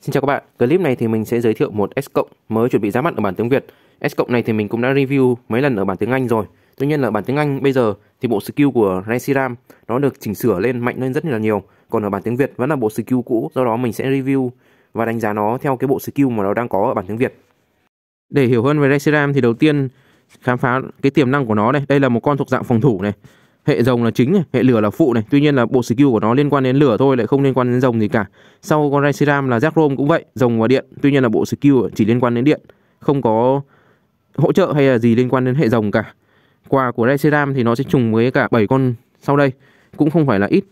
Xin chào các bạn, clip này thì mình sẽ giới thiệu một S cộng mới chuẩn bị ra mắt ở bản tiếng Việt. S cộng này thì mình cũng đã review mấy lần ở bản tiếng Anh rồi. Tuy nhiên là bản tiếng Anh bây giờ thì bộ skill của Raisiram nó được chỉnh sửa lên mạnh lên rất là nhiều. Còn ở bản tiếng Việt vẫn là bộ skill cũ, do đó mình sẽ review và đánh giá nó theo cái bộ skill mà nó đang có ở bản tiếng Việt. Để hiểu hơn về Raisiram thì đầu tiên khám phá cái tiềm năng của nó đây. Đây là một con thuộc dạng phòng thủ này hệ rồng là chính này, hệ lửa là phụ này. Tuy nhiên là bộ skill của nó liên quan đến lửa thôi lại không liên quan đến rồng gì cả. Sau con Raisiram là Zekrom cũng vậy, rồng và điện. Tuy nhiên là bộ skill chỉ liên quan đến điện, không có hỗ trợ hay là gì liên quan đến hệ rồng cả. Quà của Raisiram thì nó sẽ trùng với cả 7 con sau đây, cũng không phải là ít.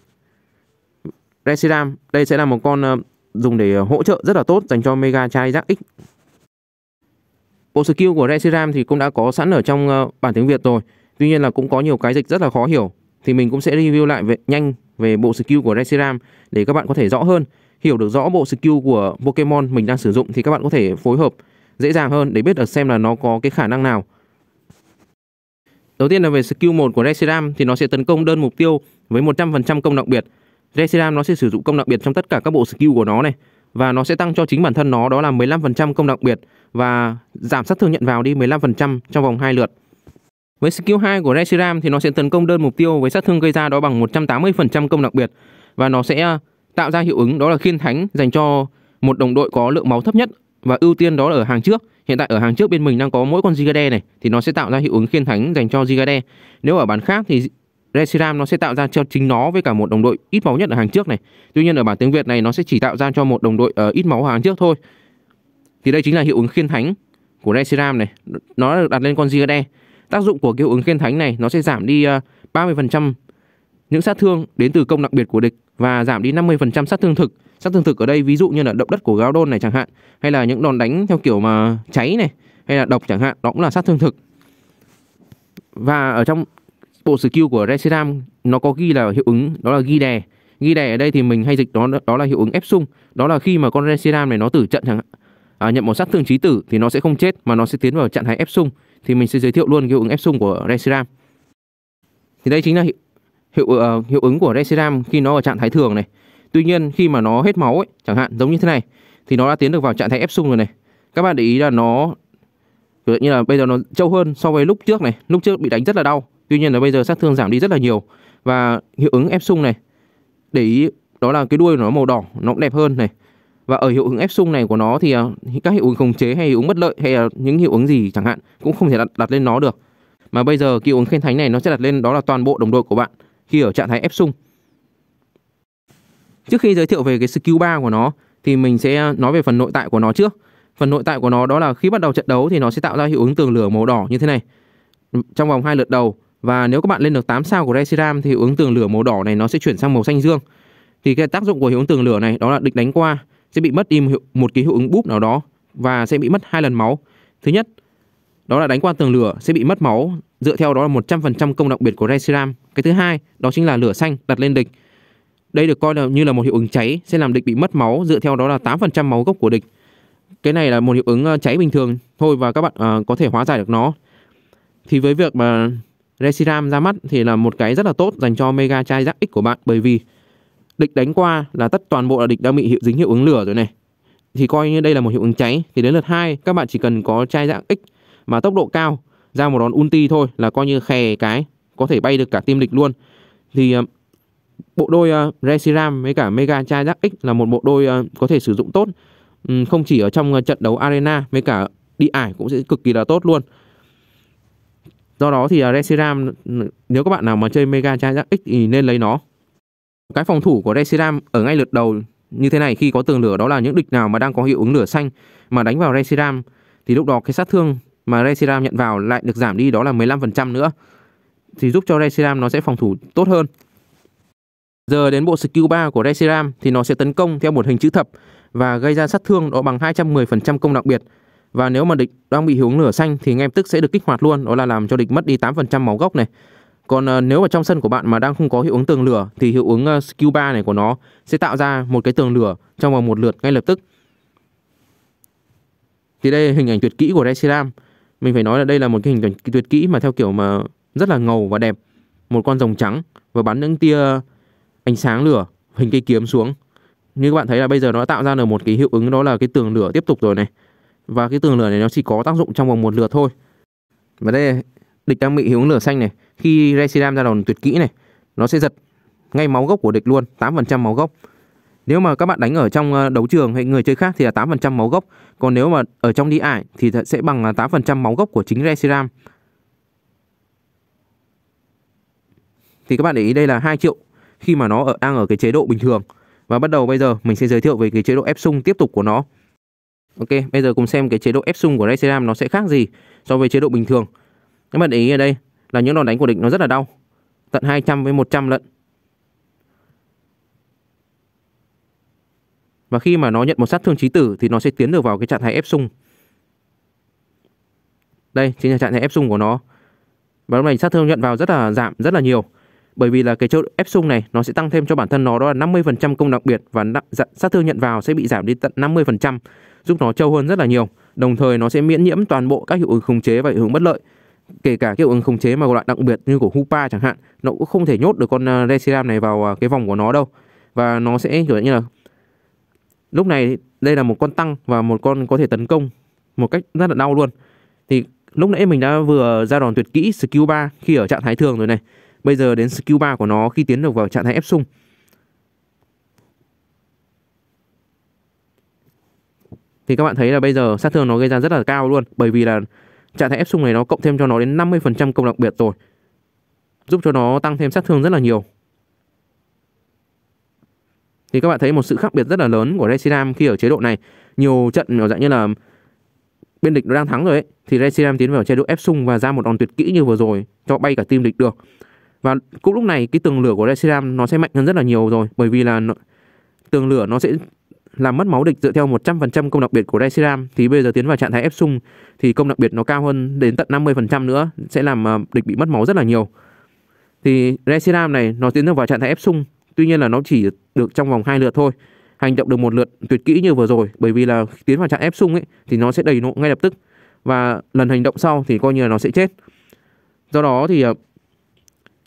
Raisiram, đây sẽ là một con ờ, dùng để hỗ trợ rất là tốt dành cho Mega Chai Jack X. Bộ skill của Raisiram thì cũng đã có sẵn ở trong ờ, bản tiếng Việt rồi. Tuy nhiên là cũng có nhiều cái dịch rất là khó hiểu thì mình cũng sẽ review lại về, nhanh về bộ skill của Reshiram để các bạn có thể rõ hơn, hiểu được rõ bộ skill của Pokemon mình đang sử dụng thì các bạn có thể phối hợp dễ dàng hơn để biết được xem là nó có cái khả năng nào. Đầu tiên là về skill 1 của Reshiram thì nó sẽ tấn công đơn mục tiêu với 100% công đặc biệt. Reshiram nó sẽ sử dụng công đặc biệt trong tất cả các bộ skill của nó này và nó sẽ tăng cho chính bản thân nó đó là 15% công đặc biệt và giảm sát thương nhận vào đi 15% trong vòng 2 lượt. Với skill 2 của Reshiram thì nó sẽ tấn công đơn mục tiêu với sát thương gây ra đó bằng 180% công đặc biệt và nó sẽ à, tạo ra hiệu ứng đó là khiên thánh dành cho một đồng đội có lượng máu thấp nhất và ưu tiên đó là ở hàng trước. Hiện tại ở hàng trước bên mình đang có mỗi con Zigade này thì nó sẽ tạo ra hiệu ứng khiên thánh dành cho Zigade. Nếu ở bản khác thì Reshiram nó sẽ tạo ra cho chính nó với cả một đồng đội ít máu nhất ở hàng trước này. Tuy nhiên ở bản tiếng Việt này nó sẽ chỉ tạo ra cho một đồng đội ở ờ, ít máu hàng trước thôi. Thì đây chính là hiệu ứng khiên thánh của Reshiram này. Nó được đặt lên con Zigade tác dụng của hiệu ứng khen thánh này nó sẽ giảm đi 30% à, những sát thương đến từ công đặc biệt của địch và giảm đi 50% sát thương thực. Sát thương thực ở đây ví dụ như là động đất của gáo đôn này chẳng hạn, hay là những đòn đánh theo kiểu mà cháy này, hay là độc chẳng hạn, đó cũng là sát thương thực. Và ở trong bộ skill của Residam nó có ghi là hiệu ứng đó là ghi đè. Ghi đè ở đây thì mình hay dịch đó đó là hiệu ứng ép sung, đó là khi mà con Residam này nó tử trận chẳng hạn, à, nhận một sát thương chí tử thì nó sẽ không chết mà nó sẽ tiến vào trạng thái ép sung thì mình sẽ giới thiệu luôn cái hiệu ứng ép sung của Resiram. Thì đây chính là hiệu hiệu, ờ, uh, hiệu ứng của Resiram khi nó ở trạng thái thường này. Tuy nhiên khi mà nó hết máu ấy, chẳng hạn giống như thế này thì nó đã tiến được vào trạng thái ép sung rồi này. Các bạn để ý là nó kiểu như là bây giờ nó trâu hơn so với lúc trước này, lúc trước bị đánh rất là đau. Tuy nhiên là bây giờ sát thương giảm đi rất là nhiều và hiệu ứng ép sung này để ý đó là cái đuôi nó màu đỏ nó cũng đẹp hơn này và ở hiệu ứng ép sung này của nó thì ờ, các hiệu ứng khống chế hay hiệu ứng bất lợi hay là những hiệu ứng gì chẳng hạn cũng không thể đặt, đặt lên nó được mà bây giờ hiệu ứng khen thánh này nó sẽ đặt lên đó là toàn bộ đồng đội của bạn khi ở trạng thái ép sung trước khi giới thiệu về cái skill 3 của nó thì mình sẽ nói về phần nội tại của nó trước phần nội tại của nó đó là khi bắt đầu trận đấu thì nó sẽ tạo ra hiệu ứng tường lửa màu đỏ như thế này trong vòng hai lượt đầu và nếu các bạn lên được 8 sao của Resiram thì hiệu ứng tường lửa màu đỏ này nó sẽ chuyển sang màu xanh dương thì cái tác dụng của hiệu ứng tường lửa này đó là địch đánh qua sẽ bị mất đi một, hiệu, một cái hiệu ứng búp nào đó và sẽ bị mất hai lần máu. Thứ nhất, đó là đánh qua tường lửa sẽ bị mất máu, dựa theo đó là 100% công đặc biệt của Reshiram Cái thứ hai, đó chính là lửa xanh đặt lên địch. Đây được coi là như là một hiệu ứng cháy sẽ làm địch bị mất máu, dựa theo đó là 8% máu gốc của địch. Cái này là một hiệu ứng ờ, cháy bình thường thôi và các bạn uh, có thể hóa giải được nó. Thì với việc mà Reshiram ra mắt thì là một cái rất là tốt dành cho Mega Chai Jack X của bạn bởi vì địch đánh qua là tất toàn bộ là địch đang bị hiệu dính hiệu ứng lửa rồi này thì coi như đây là một hiệu ứng cháy thì đến lượt hai các bạn chỉ cần có chai dạng x mà tốc độ cao ra một đòn ulti thôi là coi như khè cái có thể bay được cả team địch luôn thì ờ, bộ đôi uh, ờ, Resiram với cả Mega Chai Jack X là một bộ đôi ờ, có thể sử dụng tốt ừ, không chỉ ở trong trận đấu arena với cả đi ải cũng sẽ cực kỳ là tốt luôn do đó thì uh, Resiram ừ, nếu các bạn nào mà chơi Mega Chai Jack X thì nên lấy nó cái phòng thủ của Resiram ở ngay lượt đầu như thế này khi có tường lửa đó là những địch nào mà đang có hiệu ứng lửa xanh mà đánh vào Resiram thì lúc đó cái sát thương mà Resiram nhận vào lại được giảm đi đó là 15% nữa. Thì giúp cho Resiram nó sẽ phòng thủ tốt hơn. Giờ đến bộ skill 3 của Resiram thì nó sẽ tấn công theo một hình chữ thập và gây ra sát thương đó bằng 210% công đặc biệt. Và nếu mà địch đang bị hiệu ứng lửa xanh thì ngay tức sẽ được kích hoạt luôn, đó là làm cho địch mất đi 8% máu gốc này. Còn ờ, nếu ở trong sân của bạn mà đang không có hiệu ứng tường lửa thì hiệu ứng ờ, skill 3 này của nó sẽ tạo ra một cái tường lửa trong vòng một lượt ngay lập tức. Thì đây là hình ảnh tuyệt kỹ của Reshiram. Mình phải nói là đây là một cái hình ảnh tuyệt kỹ mà theo kiểu mà rất là ngầu và đẹp. Một con rồng trắng và bắn những tia ánh sáng lửa hình cây kiếm xuống. Như các bạn thấy là bây giờ nó tạo ra được một cái hiệu ứng đó là cái tường lửa tiếp tục rồi này. Và cái tường lửa này nó chỉ có tác dụng trong vòng một lượt thôi. Và đây địch đang bị hiệu ứng lửa xanh này khi Resiram ra đòn tuyệt kỹ này nó sẽ giật ngay máu gốc của địch luôn 8% máu gốc nếu mà các bạn đánh ở trong ờ, đấu trường hay người chơi khác thì là 8% máu gốc còn nếu mà ở trong đi ải thì sẽ bằng 8% máu gốc của chính Resiram thì các bạn để ý đây là 2 triệu khi mà nó ở, đang ở cái chế độ bình thường và bắt đầu bây giờ mình sẽ giới thiệu về cái chế độ ép sung tiếp tục của nó Ok, bây giờ cùng xem cái chế độ ép sung của Resiram nó sẽ khác gì so với chế độ bình thường. Các bạn để ý ở đây, là những đòn đánh của địch nó rất là đau. Tận 200 với 100 lận. Và khi mà nó nhận một sát thương chí tử thì nó sẽ tiến được vào cái trạng thái ép sung. Đây chính là trạng thái ép sung của nó. Và lúc này sát thương nhận vào rất là giảm rất là nhiều. Bởi vì là cái chỗ ép sung này nó sẽ tăng thêm cho bản thân nó đó là 50% công đặc biệt và dạ, sát thương nhận vào sẽ bị giảm đi tận 50%, giúp nó trâu hơn rất là nhiều. Đồng thời nó sẽ miễn nhiễm toàn bộ các hiệu ứng khống chế và hiệu ứng bất lợi kể cả cái hiệu ứng khống chế mà loại đặc biệt như của Hupa chẳng hạn nó cũng không thể nhốt được con uh, Reshiram này vào uh, cái vòng của nó đâu và nó sẽ kiểu như là lúc này đây là một con tăng và một con có thể tấn công một cách rất là đau luôn thì lúc nãy mình đã vừa ra đòn tuyệt kỹ skill 3 khi ở trạng thái thường rồi này bây giờ đến skill 3 của nó khi tiến được vào trạng thái ép sung thì các bạn thấy là bây giờ sát thương nó gây ra rất là cao luôn bởi vì là trạng thái ép xung này nó cộng thêm cho nó đến 50% công đặc biệt rồi giúp cho nó tăng thêm sát thương rất là nhiều thì các bạn thấy một sự khác biệt rất là lớn của Resiram khi ở chế độ này nhiều trận ở dạng như là bên địch nó đang thắng rồi ấy thì Resiram tiến vào chế độ ép sung và ra một đòn tuyệt kỹ như vừa rồi cho bay cả team địch được và cũng lúc này cái tường lửa của Resiram nó sẽ mạnh hơn rất là nhiều rồi bởi vì là nó, tường lửa nó sẽ làm mất máu địch dựa theo 100% công đặc biệt của Resiram thì bây giờ tiến vào trạng thái ép sung thì công đặc biệt nó cao hơn đến tận 50% nữa sẽ làm ờ, địch bị mất máu rất là nhiều. Thì Resiram này nó tiến vào trạng thái ép sung, tuy nhiên là nó chỉ được trong vòng hai lượt thôi. Hành động được một lượt tuyệt kỹ như vừa rồi bởi vì là tiến vào trạng ép sung ấy thì nó sẽ đầy nộ ngay lập tức và lần hành động sau thì coi như là nó sẽ chết. Do đó thì ờ,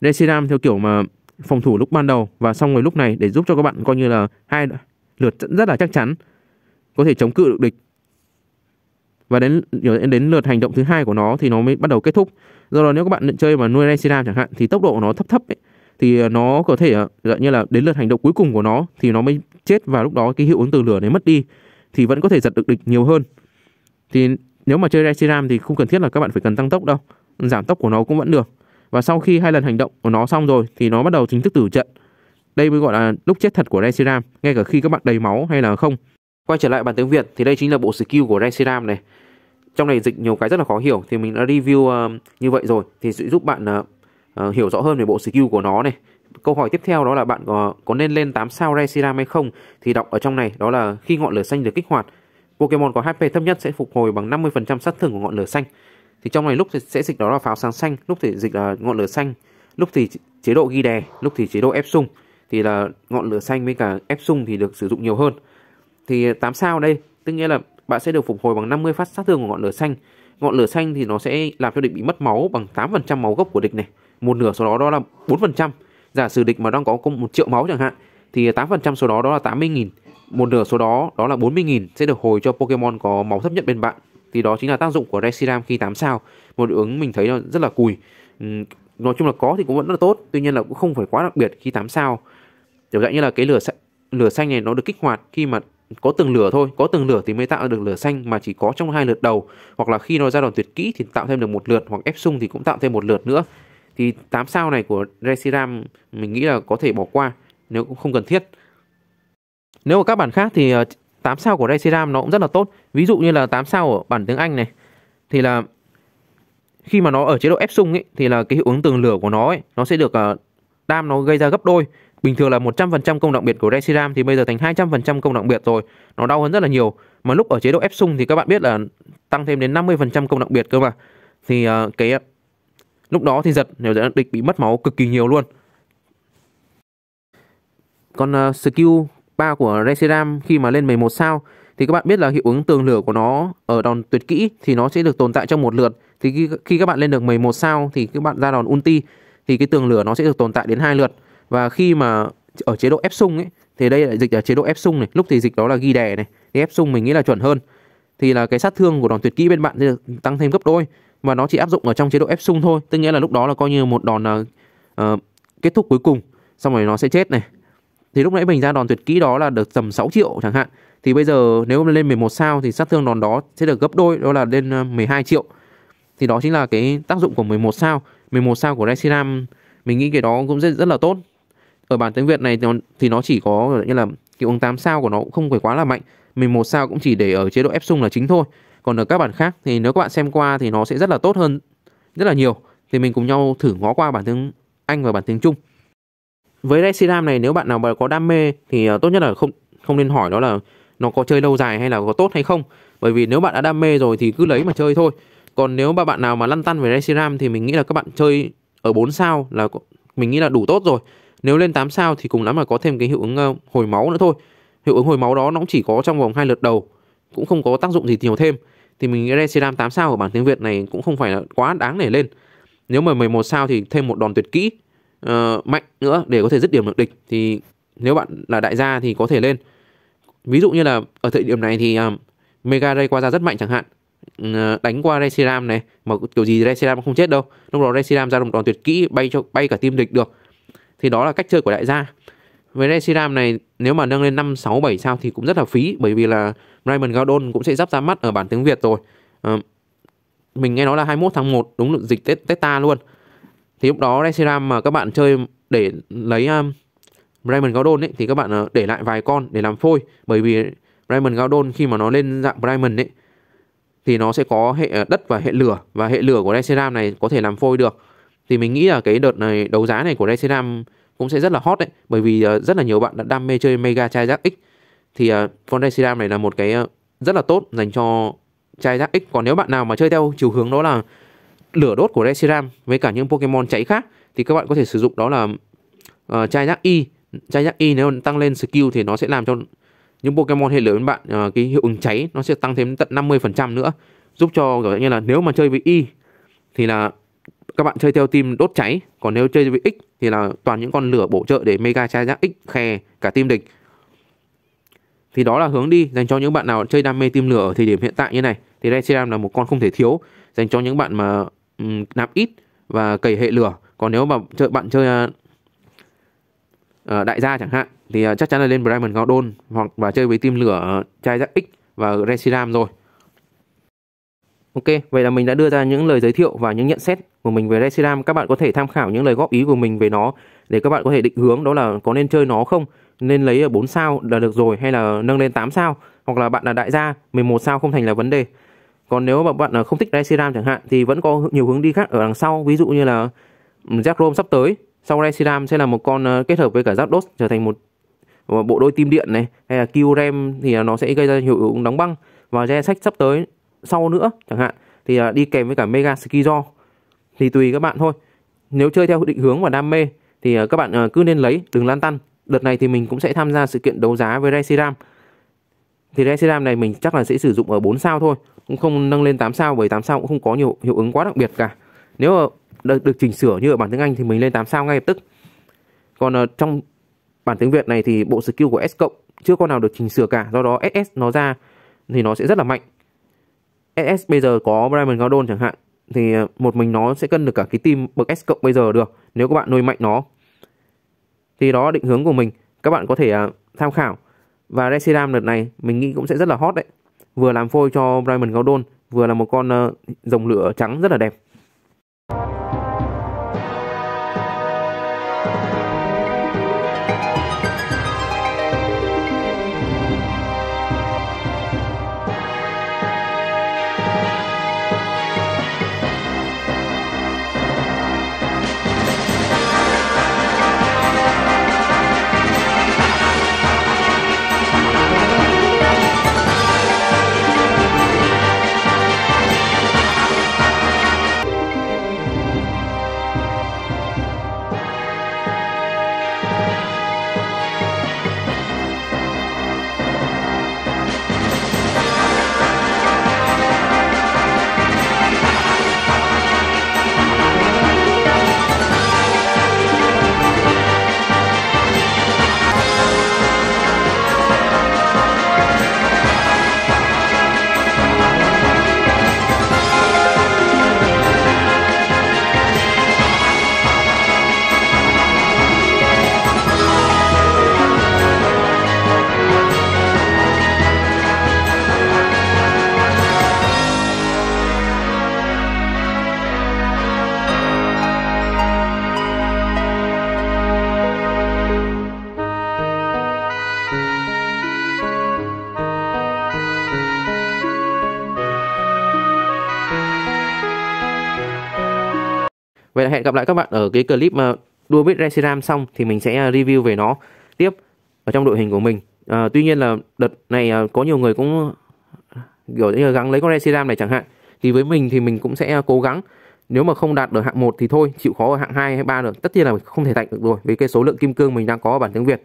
Resiram theo kiểu mà phòng thủ lúc ban đầu và xong rồi lúc này để giúp cho các bạn coi như là hai lượt rất là chắc chắn có thể chống cự được địch và đến đến lượt hành động thứ hai của nó thì nó mới bắt đầu kết thúc do đó nếu các bạn chơi mà nuôi Rensina chẳng hạn thì tốc độ của nó thấp thấp ấy, thì ờ, nó có thể ờ, như là đến lượt hành động cuối cùng của nó thì nó mới chết và lúc đó cái hiệu ứng từ lửa này mất đi thì vẫn có thể giật được địch nhiều hơn thì nếu mà chơi Resiram thì không cần thiết là các bạn phải cần tăng tốc đâu giảm tốc của nó cũng vẫn được và sau khi hai lần hành động của nó xong rồi thì nó bắt đầu chính thức tử trận đây mới gọi là lúc chết thật của Reshiram, ngay cả khi các bạn đầy máu hay là không. Quay trở lại bản tiếng Việt thì đây chính là bộ skill của Reshiram này. Trong này dịch nhiều cái rất là khó hiểu thì mình đã review uh, như vậy rồi thì sẽ giúp bạn uh, uh, hiểu rõ hơn về bộ skill của nó này. Câu hỏi tiếp theo đó là bạn có, có nên lên 8 sao Reshiram hay không thì đọc ở trong này đó là khi ngọn lửa xanh được kích hoạt Pokemon có HP thấp nhất sẽ phục hồi bằng 50% sát thương của ngọn lửa xanh. Thì trong này lúc thì sẽ dịch đó là pháo sáng xanh, lúc thì dịch là ngọn lửa xanh, lúc thì chế độ ghi đè, lúc thì chế độ ép sung thì là ngọn lửa xanh với cả ép sung thì được sử dụng nhiều hơn. Thì 8 sao đây, tức nghĩa là bạn sẽ được phục hồi bằng 50 phát sát thương của ngọn lửa xanh. Ngọn lửa xanh thì nó sẽ làm cho địch bị mất máu bằng 8% máu gốc của địch này. Một nửa số đó đó là 4%. Giả sử địch mà đang có công 1 triệu máu chẳng hạn thì 8% số đó đó là 80.000. Một nửa số đó đó là 40.000 sẽ được hồi cho Pokemon có máu thấp nhất bên bạn. Thì đó chính là tác dụng của Reshiram khi 8 sao. Một hiệu ứng mình thấy nó rất là cùi. Nói chung là có thì cũng vẫn rất là tốt, tuy nhiên là cũng không phải quá đặc biệt khi 8 sao Chẳng hạn như là cái lửa xanh, lửa xanh này nó được kích hoạt khi mà có từng lửa thôi, có từng lửa thì mới tạo được lửa xanh mà chỉ có trong hai lượt đầu hoặc là khi nó ra đòn tuyệt kỹ thì tạo thêm được một lượt hoặc ép sung thì cũng tạo thêm một lượt nữa. Thì 8 sao này của Resiram mình nghĩ là có thể bỏ qua nếu cũng không cần thiết. Nếu ở các bản khác thì 8 ờ, sao của Resiram nó cũng rất là tốt. Ví dụ như là 8 sao ở bản tiếng Anh này thì là khi mà nó ở chế độ ép sung ấy thì là cái hiệu ứng tường lửa của nó ấy nó sẽ được ờ, đam nó gây ra gấp đôi bình thường là 100% công động biệt của Resiram thì bây giờ thành 200% công động biệt rồi nó đau hơn rất là nhiều mà lúc ở chế độ ép sung thì các bạn biết là tăng thêm đến 50% công động biệt cơ mà thì uh, cái ờ, lúc đó thì giật nếu địch bị mất máu cực kỳ nhiều luôn còn uh, skill 3 của Resiram khi mà lên 11 sao thì các bạn biết là hiệu ứng tường lửa của nó ở đòn tuyệt kỹ thì nó sẽ được tồn tại trong một lượt thì khi, khi các bạn lên được 11 sao thì các bạn ra đòn ulti thì cái tường lửa nó sẽ được tồn tại đến hai lượt và khi mà ở chế độ ép sung ấy thì đây là dịch ở chế độ ép sung này lúc thì dịch đó là ghi đè này thì ép sung mình nghĩ là chuẩn hơn thì là cái sát thương của đòn tuyệt kỹ bên bạn sẽ được tăng thêm gấp đôi và nó chỉ áp dụng ở trong chế độ ép sung thôi tức nghĩa là lúc đó là coi như một đòn uh, kết thúc cuối cùng xong rồi nó sẽ chết này thì lúc nãy mình ra đòn tuyệt kỹ đó là được tầm 6 triệu chẳng hạn thì bây giờ nếu lên 11 sao thì sát thương đòn đó sẽ được gấp đôi đó là lên 12 à, triệu thì đó chính là cái tác dụng của 11 sao 11 sao của Resiram mình nghĩ cái đó cũng rất rất là tốt ở bản tiếng Việt này thì nó, thì nó chỉ có như là kiểu ứng 8 sao của nó cũng không phải quá là mạnh mình một sao cũng chỉ để ở chế độ ép sung là chính thôi còn ở các bản khác thì nếu các bạn xem qua thì nó sẽ rất là tốt hơn rất là nhiều thì mình cùng nhau thử ngó qua bản tiếng Anh và bản tiếng Trung với Rexidam này nếu bạn nào mà có đam mê thì ờ, tốt nhất là không không nên hỏi đó là nó có chơi lâu dài hay là có tốt hay không bởi vì nếu bạn đã đam mê rồi thì cứ lấy mà chơi thôi còn nếu mà bạn nào mà lăn tăn về Rexidam thì mình nghĩ là các bạn chơi ở 4 sao là mình nghĩ là đủ tốt rồi nếu lên 8 sao thì cùng lắm là có thêm cái hiệu ứng ờ, hồi máu nữa thôi. Hiệu ứng hồi máu đó nó cũng chỉ có trong vòng hai lượt đầu, cũng không có tác dụng gì nhiều thêm. Thì mình nghĩ Residam 8 sao ở bảng tiếng Việt này cũng không phải là quá đáng để lên. Nếu mà 11 sao thì thêm một đòn tuyệt kỹ uh, mạnh nữa để có thể dứt điểm được địch thì nếu bạn là đại gia thì có thể lên. Ví dụ như là ở thời điểm này thì uh, Mega Ray qua ra rất mạnh chẳng hạn ừ, đánh qua Resiram này mà kiểu gì Resiram không chết đâu lúc đó Resiram ra một đòn tuyệt kỹ bay cho bay cả team địch được thì đó là cách chơi của đại gia với Resiram này nếu mà nâng lên 5, 6, 7 sao thì cũng rất là phí bởi vì là Raymond Gardon cũng sẽ sắp ra mắt ở bản tiếng Việt rồi à, mình nghe nói là 21 tháng 1 đúng được dịch Tết, Tết ta luôn thì lúc đó Resiram mà các bạn chơi để lấy um, Raymond Gardon ấy, thì các bạn ờ, để lại vài con để làm phôi bởi vì Raymond Gardon khi mà nó lên dạng Raymond ấy thì nó sẽ có hệ đất và hệ lửa và hệ lửa của Resiram này có thể làm phôi được thì mình nghĩ là cái đợt này đấu giá này của Racing 5 cũng sẽ rất là hot đấy bởi vì ờ, rất là nhiều bạn đã đam mê chơi Mega Chai Jack X thì uh, con Racing 5 này là một cái ờ, rất là tốt dành cho Chai Jack X còn nếu bạn nào mà chơi theo chiều hướng đó là lửa đốt của Reshiram với cả những Pokemon cháy khác thì các bạn có thể sử dụng đó là uh, Chai Jack Y Chai Jack Y nếu tăng lên skill thì nó sẽ làm cho những Pokemon hệ lửa bên bạn uh, cái hiệu ứng cháy nó sẽ tăng thêm tận 50% nữa giúp cho kiểu như là nếu mà chơi với Y e thì là các bạn chơi theo team đốt cháy còn nếu chơi với x thì là toàn những con lửa bổ trợ để mega tra giác x khe cả team địch thì đó là hướng đi dành cho những bạn nào chơi đam mê team lửa ở thời điểm hiện tại như này thì Reseram là một con không thể thiếu dành cho những bạn mà um, nạp ít và cầy hệ lửa còn nếu mà chơi, bạn chơi uh, đại gia chẳng hạn thì uh, chắc chắn là lên Brahman Gaudon hoặc và chơi với team lửa uh, trai giác X và Resiram rồi Ok, vậy là mình đã đưa ra những lời giới thiệu và những nhận xét của mình về Resiram. Các bạn có thể tham khảo những lời góp ý của mình về nó để các bạn có thể định hướng đó là có nên chơi nó không, nên lấy 4 sao là được rồi hay là nâng lên 8 sao, hoặc là bạn là đại gia, 11 sao không thành là vấn đề. Còn nếu mà bạn không thích Resiram chẳng hạn thì vẫn có nhiều hướng đi khác ở đằng sau, ví dụ như là Jackrom sắp tới, sau Resiram sẽ là một con ờ, kết hợp với cả Zapdos trở thành một ờ, bộ đôi tim điện này hay là Kyurem thì nó sẽ gây ra hiệu ứng đóng băng và Gen sắp tới sau nữa chẳng hạn thì à, đi kèm với cả mega ski do thì tùy các bạn thôi nếu chơi theo định hướng và đam mê thì à, các bạn à, cứ nên lấy đừng lan tăn đợt này thì mình cũng sẽ tham gia sự kiện đấu giá với Resiram thì Resiram này mình chắc là sẽ sử dụng ở 4 sao thôi cũng không nâng lên 8 sao bởi 8 sao cũng không có nhiều hiệu ứng quá đặc biệt cả nếu được, được chỉnh sửa như ở bản tiếng Anh thì mình lên 8 sao ngay lập tức còn trong bản tiếng Việt này thì bộ skill của S cộng chưa con nào được chỉnh sửa cả do đó SS nó ra thì nó sẽ rất là mạnh SS bây giờ có Brian Gordon chẳng hạn thì ờ, một mình nó sẽ cân được cả cái team bậc S cộng bây giờ được nếu các bạn nuôi mạnh nó. Thì đó định hướng của mình, các bạn có thể ờ, tham khảo. Và Residam đợt này mình nghĩ cũng sẽ rất là hot đấy. Vừa làm phôi cho Brian Gordon, vừa là một con rồng ờ, lửa trắng rất là đẹp. Vậy là hẹn gặp lại các bạn ở cái clip mà đua biết Resiram xong thì mình sẽ à, review về nó tiếp ở trong đội hình của mình. À, tuy nhiên là đợt này à, có nhiều người cũng kiểu như gắng lấy con Resiram này chẳng hạn. Thì với mình thì mình cũng sẽ à, cố gắng nếu mà không đạt được hạng 1 thì thôi, chịu khó ở hạng 2 hay 3 được. Tất nhiên là không thể thành được rồi vì cái số lượng kim cương mình đang có ở bản tiếng Việt.